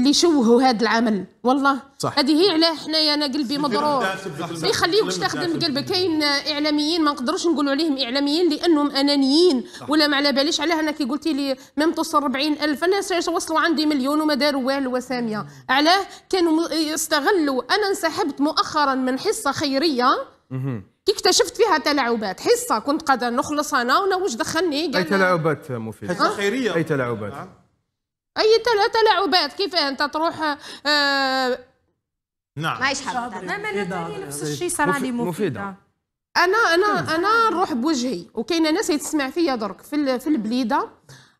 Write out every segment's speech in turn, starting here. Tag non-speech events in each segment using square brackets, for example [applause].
اللي شوهوا هذا العمل والله هذه هي علاه حنايا انا قلبي مضروب ما يخليوكش تخدم قلبك كاين اعلاميين ما نقدروش نقولوا عليهم اعلاميين لانهم انانيين صح. ولا ما على باليش علاه انا كي قلتي لي ميم توصل 40000 انا وصلوا عندي مليون وما داروا والو وساميه علاه كانوا يستغلوا انا انسحبت مؤخرا من حصه خيريه كي اكتشفت فيها تلاعبات حصه كنت قادر نخلص انا وانا واش دخلني اي تلاعبات مفيد حصه خيريه اي تلاعبات نعم. اي تلاعبات كيف انت تروح آه نعم ما يشحال ما نفس الشيء صار لي مفيده, مفيدة. انا انا نعم. انا نروح بوجهي وكاينه ناس يتسمع فيا درك في في نعم. البليده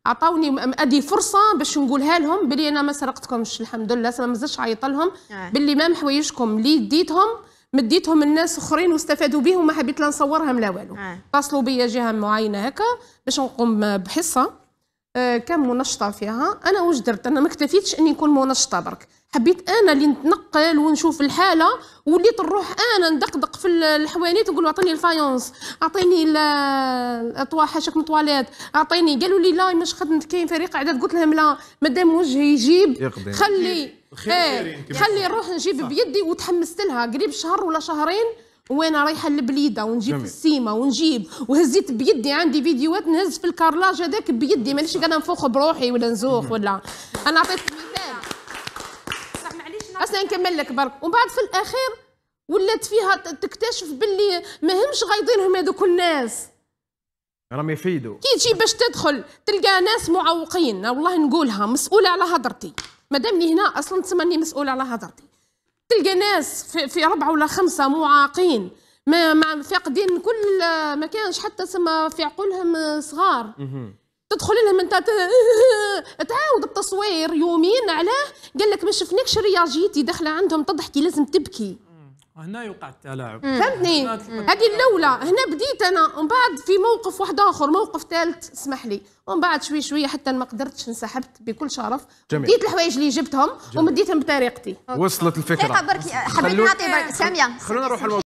عطاوني ادي فرصه باش نقولها لهم بلي انا ما سرقتكمش الحمد لله ما زدتش عيط لهم نعم. بلي ما محوايجكم اللي ديتهم مديتهم الناس اخرين واستفادوا بهم وما حبيت لا نصورهم لا والو اتصلوا بيا جهه معينه هكا باش نقوم بحصه آه، كان منشطه فيها انا واش درت انا ما اكتفيتش اني نكون منشطه برك حبيت انا اللي نتنقل ونشوف الحاله وليت نروح انا ندقدق في الحوانيت نقول اعطيني الفايونس اعطيني الاطواح حاشاك من طواليت اعطيني قالوا لي لا مش خدمت كاين فريق اعداد قلت لهم لا مادام وجهي يجيب يقدم. خلي إيه، خلي نروح نجيب بيدي وتحمست لها قريب شهر ولا شهرين وانا رايحه للبليده ونجيب جميل. السيمه ونجيب وهزيت بيدي عندي فيديوهات نهز في الكارلاج هذاك بيدي مانيش قاعده نفوخ بروحي ولا نزوخ ولا انا عطيت مثال اصلا نكمل لك برك ومن بعد في الاخير ولات فيها تكتشف باللي ماهمش غايضينهم هذوك الناس راهم يفيدوا كي تجي باش تدخل تلقى ناس معوقين والله نقولها مسؤوله على هضرتي مادامني هنا اصلا تسمى مسؤوله على هضرتي تلقى ناس في, في ربعة ولا خمسة معاقين ما ما فاقدين كل ما كانش حتى سما في عقولهم صغار تدخل لهم انت [laughs] تعاود التصوير يومين علاه قال لك ما شفناكش رياجيتي داخله عندهم تضحكي لازم تبكي هنا يوقع التلاعب فهمتني هذه الاولى هنا بديت انا ومن بعد في موقف واحد اخر موقف ثالث اسمح لي ومن بعد شوي شوي حتى ما قدرتش انسحبت بكل شرف جميل. بديت الحوايج اللي جبتهم ومديتهم بطريقتي وصلت الفكره دقيقه حبيت نعطي ساميه خلونا نروح